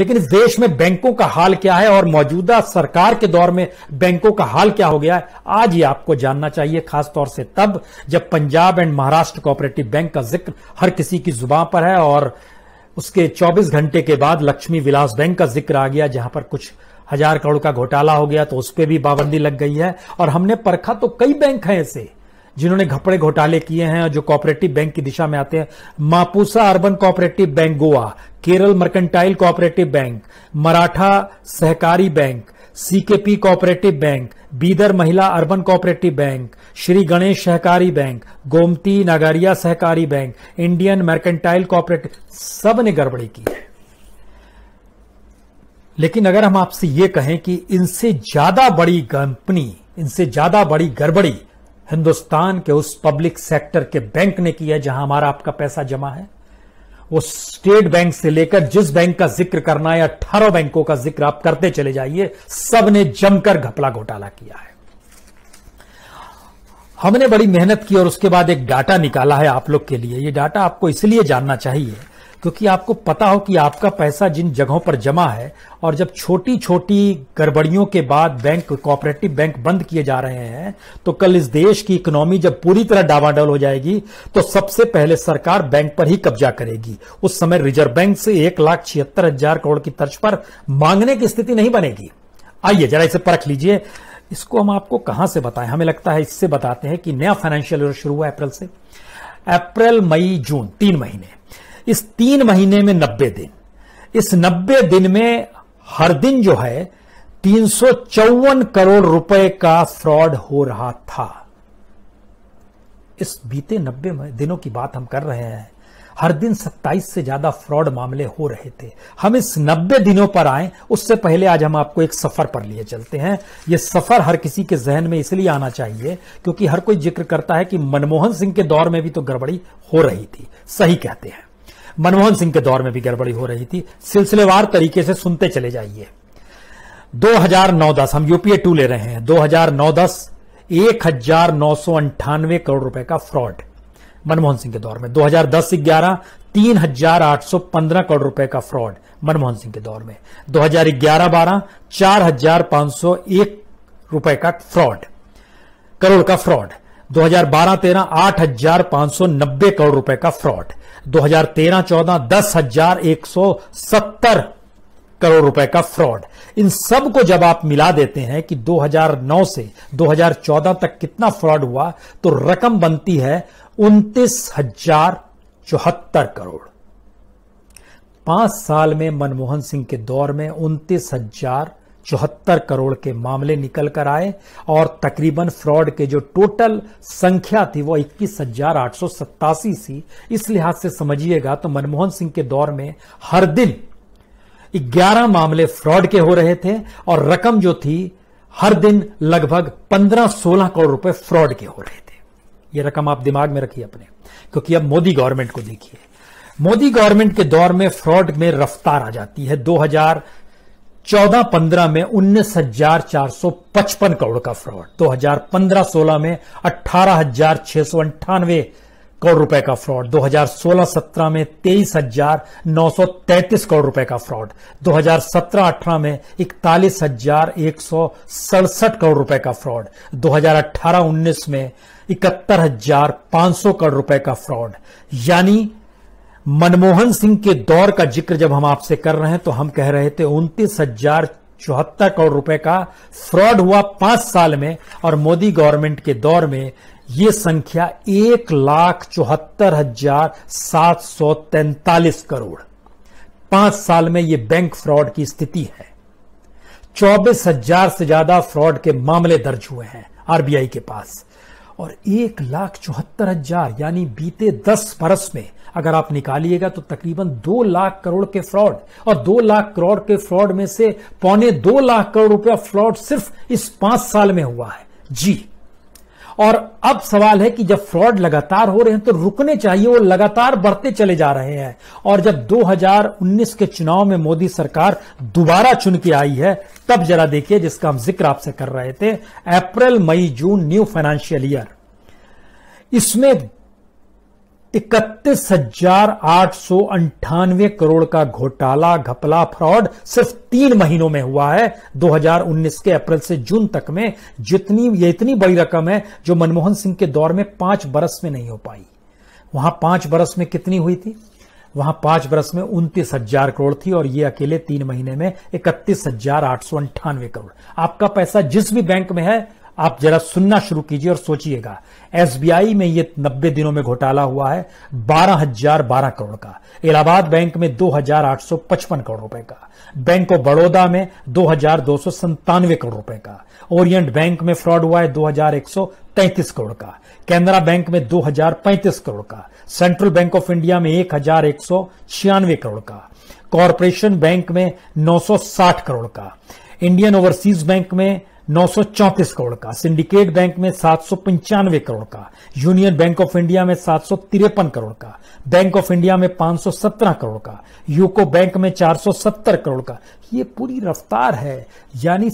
लेकिन इस देश में बैंकों का हाल क्या है और मौजूदा सरकार के दौर में बैंकों का हाल क्या हो गया है आज ये आपको जानना चाहिए खासतौर से तब जब Punjab and Maharashtra cooperative bank का जिक्र हर किसी की जुबान पर है और उसके 24 घंटे के बाद लक्ष्मी विलास बैंक का जिक्र आ गया जहां पर कुछ हजार करोड़ का घोटाला हो गया तो उस पर भी पाबंदी लग गई है और हमने परखा तो कई बैंक हैं ऐसे जिन्होंने घपड़े घोटाले किए हैं और जो कोऑपरेटिव बैंक की दिशा में आते हैं Mapusa urban cooperative bank Goa Kerala mercantile cooperative bank Maratha Sahakari bank CKP cooperative bank Bidar Mahila urban cooperative bank Shri Ganesh Sahakari bank Gomti नगारिया सहकारी बैंक इंडियन मर्केंटाइल कोऑपरेटिव सब ने गड़बड़ी की है लेकिन अगर हम आपसे ये कहें कि इनसे ज्यादा बड़ी कंपनी इनसे ज्यादा बड़ी गड़बड़ी हिंदुस्तान के उस पब्लिक सेक्टर के बैंक ने की है जहां हमारा आपका पैसा जमा है वो स्टेट बैंक से लेकर जिस बैंक का जिक्र करना है अट्ठारह बैंकों का जिक्र आप करते चले जाइए सब ने जमकर घपला घोटाला किया है हमने बड़ी मेहनत की और उसके बाद एक डाटा निकाला है आप लोग के लिए ये डाटा आपको इसलिए जानना चाहिए क्योंकि आपको पता हो कि आपका पैसा जिन जगहों पर जमा है और जब छोटी छोटी गड़बड़ियों के बाद बैंक कोऑपरेटिव बैंक बंद किए जा रहे हैं तो कल इस देश की इकोनॉमी जब पूरी तरह डावाडोल हो जाएगी तो सबसे पहले सरकार बैंक पर ही कब्जा करेगी उस समय रिजर्व बैंक से एक लाख छिहत्तर हजार करोड़ की तर्ज पर मांगने की स्थिति नहीं बनेगी आइए जरा इसे परख लीजिए इसको हम आपको कहां से बताएं हमें लगता है इससे बताते हैं कि नया फाइनेंशियल ईयर शुरू हुआ अप्रैल से अप्रैल मई जून तीन महीने इस तीन महीने में नब्बे दिन इस नब्बे दिन में हर दिन जो है तीन करोड़ रुपए का फ्रॉड हो रहा था इस बीते नब्बे दिनों की बात हम कर रहे हैं हर दिन 27 से ज्यादा फ्रॉड मामले हो रहे थे हम इस 90 दिनों पर आए उससे पहले आज हम आपको एक सफर पर लिए चलते हैं यह सफर हर किसी के जहन में इसलिए आना चाहिए क्योंकि हर कोई जिक्र करता है कि मनमोहन सिंह के दौर में भी तो गड़बड़ी हो रही थी सही कहते हैं मनमोहन सिंह के दौर में भी गड़बड़ी हो रही थी सिलसिलेवार तरीके से सुनते चले जाइए 2009-10 हम यूपीए टू ले रहे हैं 2009-10 एक हजार नौ सौ अंठानवे करोड़ रुपए का फ्रॉड मनमोहन सिंह के दौर में 2010-11 तीन हजार आठ सौ पंद्रह करोड़ रुपए का फ्रॉड मनमोहन सिंह के दौर में 2011-12 चार हजार पांच सौ एक रुपए का फ्रॉड करोड़ का फ्रॉड 2012-13 आठ हजार पांच सौ नब्बे करोड़ रुपए का फ्रॉड 2013-14 दस हजार एक सौ सत्तर करोड़ रुपए का फ्रॉड इन सब को जब आप मिला देते हैं कि 2009 से 2014 तक कितना फ्रॉड हुआ तो रकम बनती है उनतीस हजार चौहत्तर करोड़ पांच साल में मनमोहन सिंह के दौर में उनतीस हजार चौहत्तर करोड़ के मामले निकल कर आए और तकरीबन फ्रॉड के जो टोटल संख्या थी वो इक्कीस हजार आठ सौ सत्तासी थी इस लिहाज से समझिएगा तो मनमोहन सिंह के दौर में हर दिन 11 मामले फ्रॉड के हो रहे थे और रकम जो थी हर दिन लगभग 15-16 करोड़ रुपए फ्रॉड के हो रहे थे ये रकम आप दिमाग में रखिए अपने क्योंकि अब मोदी गवर्नमेंट को देखिए मोदी गवर्नमेंट के दौर में फ्रॉड में रफ्तार आ जाती है चौदह पंद्रह में उन्नीस हजार चार सौ पचपन करोड़ का फ्रॉड दो हजार पंद्रह सोलह में अठारह हजार छह सौ अंठानवे करोड़ रुपए का फ्रॉड 2016-17 में तेईस हजार नौ सौ तैतीस करोड़ रुपए का फ्रॉड 2017-18 में इकतालीस हजार एक सौ सड़सठ करोड़ रुपए का फ्रॉड 2018-19 में इकहत्तर हजार पांच सौ करोड़ रुपए का फ्रॉड यानी मनमोहन सिंह के दौर का जिक्र जब हम आपसे कर रहे हैं तो हम कह रहे थे उनतीस हजार चौहत्तर करोड़ रुपए का फ्रॉड हुआ पांच साल में और मोदी गवर्नमेंट के दौर में ये संख्या एक लाख चौहत्तर हजार सात सौ तैंतालीस करोड़ पांच साल में ये बैंक फ्रॉड की स्थिति है चौबीस हजार से ज्यादा फ्रॉड के मामले दर्ज हुए हैं आरबीआई के पास और एक लाख चौहत्तर हजार यानी बीते दस बरस में अगर आप निकालिएगा तो तकरीबन दो लाख करोड़ के फ्रॉड और दो लाख करोड़ के फ्रॉड में से पौने दो लाख करोड़ रुपया फ्रॉड सिर्फ इस पांच साल में हुआ है जी और अब सवाल है कि जब फ्रॉड लगातार हो रहे हैं तो रुकने चाहिए वो लगातार बढ़ते चले जा रहे हैं और जब 2019 के चुनाव में मोदी सरकार दोबारा चुन के आई है तब जरा देखिए जिसका हम जिक्र आपसे कर रहे थे अप्रैल मई जून न्यू फाइनेंशियल ईयर इसमें इकतीस हजार आठ सौ अंठानवे करोड़ का घोटाला घपला फ्रॉड सिर्फ तीन महीनों में हुआ है 2019 के अप्रैल से जून तक में जितनी ये इतनी बड़ी रकम है जो मनमोहन सिंह के दौर में पांच बरस में नहीं हो पाई वहां पांच बरस में कितनी हुई थी वहां पांच बरस में उनतीस हजार करोड़ थी और ये अकेले तीन महीने में इकतीस हजार आठ सौ अंठानवे करोड़ आपका पैसा जिस भी बैंक में है आप जरा सुनना शुरू कीजिए और सोचिएगा एसबीआई में ये नब्बे दिनों में घोटाला हुआ है बारह हजार बारह करोड़ का इलाहाबाद बैंक में दो हजार आठ सौ पचपन करोड़ रुपए का बैंक ऑफ बड़ौदा में दो हजार दो सौ संतानवे करोड़ रुपए का ओरिएंट बैंक में फ्रॉड हुआ है दो हजार एक सौ तैंतीस करोड़ का कैनरा बैंक में दो हजार पैंतीस करोड़ का सेंट्रल बैंक ऑफ इंडिया में एक हजार एक सौ छियानवे करोड़ का कॉरपोरेशन बैंक में नौ सौ साठ करोड़ का इंडियन ओवरसीज बैंक में 934 करोड़ का सिंडिकेट बैंक में सात करोड़ का यूनियन बैंक ऑफ इंडिया में सात करोड़ का बैंक ऑफ इंडिया में 517 करोड़ का यूको बैंक में 470 करोड़ का ये पूरी रफ्तार है यानी